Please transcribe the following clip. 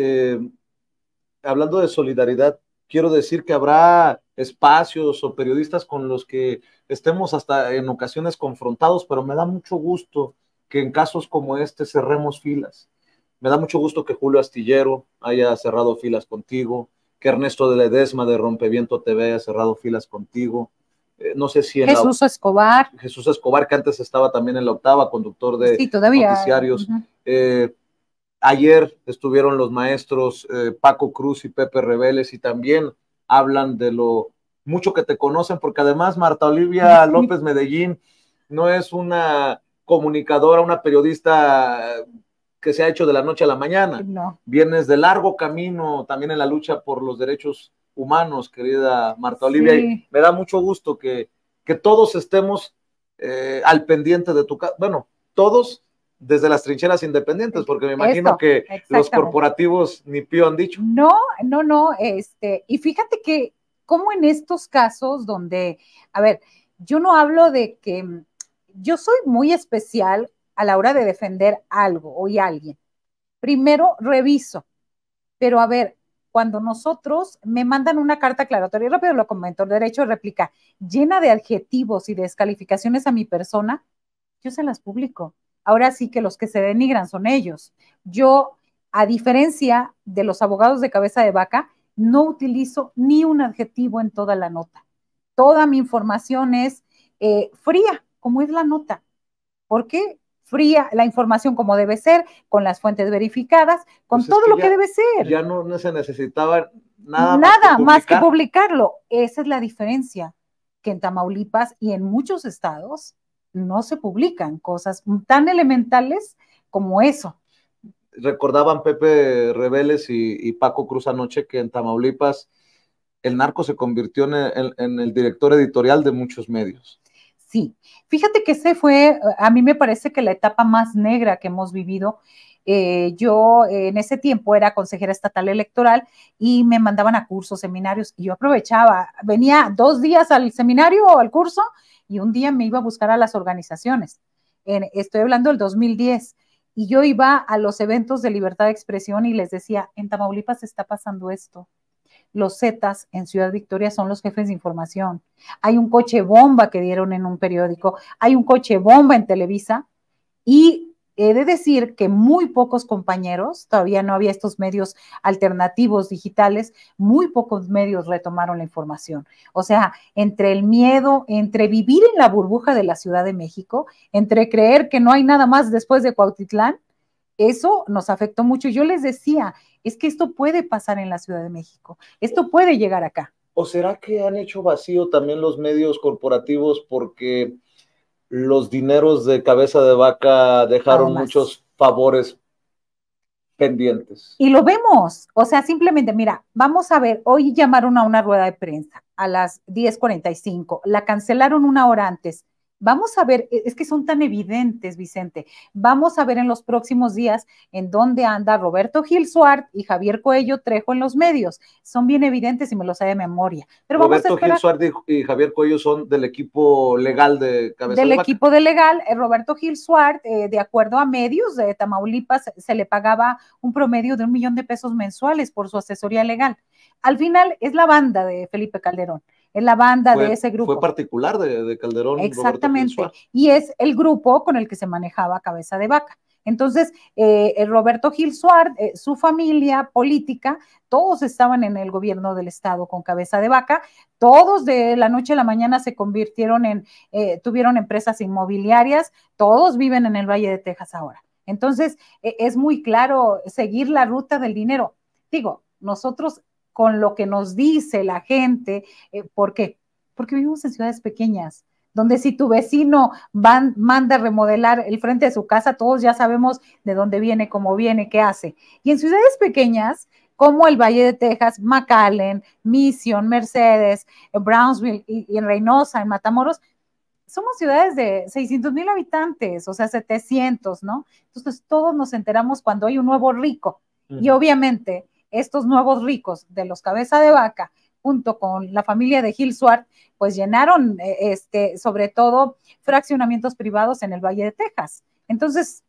Eh, hablando de solidaridad, quiero decir que habrá espacios o periodistas con los que estemos hasta en ocasiones confrontados, pero me da mucho gusto que en casos como este cerremos filas. Me da mucho gusto que Julio Astillero haya cerrado filas contigo, que Ernesto de Ledesma de Rompeviento TV haya cerrado filas contigo. Eh, no sé si Jesús Escobar. Jesús Escobar, que antes estaba también en la octava, conductor de sí, todavía. Ayer estuvieron los maestros eh, Paco Cruz y Pepe Rebeles y también hablan de lo mucho que te conocen, porque además Marta Olivia López Medellín no es una comunicadora, una periodista eh, que se ha hecho de la noche a la mañana. No. Vienes de largo camino también en la lucha por los derechos humanos, querida Marta Olivia. Y me da mucho gusto que, que todos estemos eh, al pendiente de tu casa. Bueno, todos desde las trincheras independientes, porque me imagino que los corporativos ni pío han dicho. No, no, no, este, y fíjate que como en estos casos donde, a ver, yo no hablo de que yo soy muy especial a la hora de defender algo o alguien. Primero reviso, pero a ver, cuando nosotros me mandan una carta aclaratoria, rápido lo comento, el derecho de réplica, llena de adjetivos y descalificaciones a mi persona, yo se las publico ahora sí que los que se denigran son ellos. Yo, a diferencia de los abogados de cabeza de vaca, no utilizo ni un adjetivo en toda la nota. Toda mi información es eh, fría, como es la nota. ¿Por qué? Fría, la información como debe ser, con las fuentes verificadas, con pues todo lo que debe ser. Ya no, se necesitaba nada. Nada más más que publicarlo. Esa es la diferencia que en Tamaulipas y en muchos estados no se publican cosas tan elementales como eso. Recordaban Pepe Rebeles y, Paco Cruz anoche que en Tamaulipas el narco se convirtió en en el director editorial de muchos medios. Sí, fíjate que ese fue, a mí me parece que la etapa más negra que hemos vivido eh, yo eh, en ese tiempo era consejera estatal electoral y me mandaban a cursos, seminarios y yo aprovechaba, venía dos días al seminario o al curso y un día me iba a buscar a las organizaciones. estoy hablando del 2010 y yo iba a los eventos de libertad de expresión y les decía, en Tamaulipas está pasando esto. Los Zetas en Ciudad Victoria son los jefes de información. Hay un coche bomba que dieron en un periódico, hay un coche bomba en Televisa y He de decir que muy pocos compañeros, todavía no había estos medios alternativos digitales, muy pocos medios retomaron la información. O sea, entre el miedo, entre vivir en la burbuja de la Ciudad de México, entre creer que no hay nada más después de Cuautitlán, eso nos afectó mucho. Yo les decía, es que esto puede pasar en la Ciudad de México, esto puede llegar acá. ¿O será que han hecho vacío también los medios corporativos porque los dineros de cabeza de vaca dejaron muchos favores pendientes. Y lo vemos, o sea, simplemente, mira, vamos a ver, hoy llamaron a una rueda de prensa a las 10.45, la cancelaron una hora antes. Vamos a ver, e-, es que son tan evidentes, Vicente. Vamos a ver en los próximos días en dónde anda Roberto Gil suart y Javier Coello Trejo en los medios. Son bien evidentes y me los sé de memoria. Pero Roberto vamos Gil Suárez y Javier Coello son del equipo legal de Cabeza Del equipo de legal, eh, Roberto Gil eh, de acuerdo a medios de Tamaulipas, se le pagaba un promedio de un millón de pesos mensuales por su asesoría legal. Al final es la banda de Felipe Calderón la banda de ese grupo. Fue particular de, Calderón. Exactamente, y es el grupo con el que se manejaba Cabeza de Vaca. Entonces, eh, eh Roberto Gil Suárez, eh, su familia política, todos estaban en el gobierno del Estado con cabeza de vaca, todos de la noche a la mañana se convirtieron en, eh, tuvieron empresas inmobiliarias, todos viven en el Valle de Texas ahora. Entonces, e, es muy claro seguir la ruta del dinero. Digo, nosotros con lo que nos dice la gente. Eh, ¿Por qué? Porque vivimos en ciudades pequeñas donde si tu vecino manda a remodelar el frente de su casa, todos ya sabemos de dónde viene, cómo viene, qué hace. Y en ciudades pequeñas, como el Valle de Texas, McAllen, Mission, Mercedes, eh, Brownsville y, en Reynosa, en Matamoros, somos ciudades de 600 mil habitantes, o sea, 700, ¿no? Entonces todos nos enteramos cuando hay un nuevo rico. Y obviamente estos nuevos ricos de los cabeza de vaca, junto con la familia de Gil pues llenaron, eh, este, sobre todo, fraccionamientos privados en el Valle de Texas. Entonces,